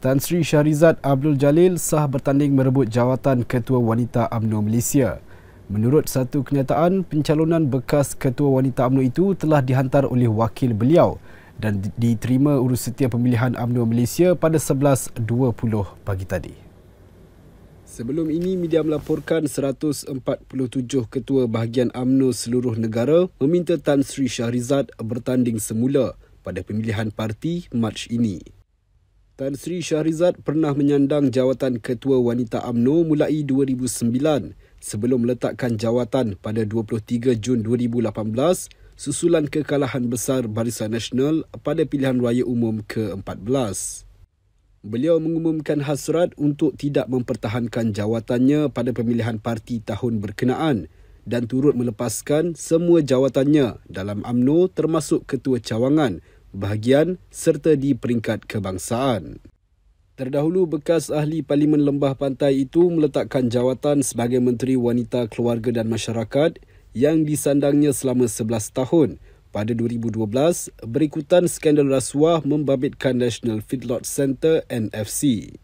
Tan Sri Syahrizat Abdul Jalil sah bertanding merebut jawatan Ketua Wanita UMNO Malaysia. Menurut satu kenyataan, pencalonan bekas Ketua Wanita UMNO itu telah dihantar oleh wakil beliau dan diterima urus setia pemilihan UMNO Malaysia pada 11.20 pagi tadi. Sebelum ini, media melaporkan 147 ketua bahagian UMNO seluruh negara meminta Tan Sri Syahrizad bertanding semula pada pemilihan parti Mac ini. Tan Sri Syahrizad pernah menyandang jawatan Ketua Wanita AMNO mulai 2009 sebelum meletakkan jawatan pada 23 Jun 2018 susulan kekalahan besar Barisan Nasional pada pilihan raya umum ke-14. Beliau mengumumkan hasrat untuk tidak mempertahankan jawatannya pada pemilihan parti tahun berkenaan dan turut melepaskan semua jawatannya dalam AMNO termasuk ketua cawangan bahagian serta di peringkat kebangsaan. Terdahulu bekas ahli Parlimen Lembah Pantai itu meletakkan jawatan sebagai Menteri Wanita Keluarga dan Masyarakat yang disandangnya selama 11 tahun pada 2012 berikutan skandal rasuah membabitkan National Feedlot Center NFC.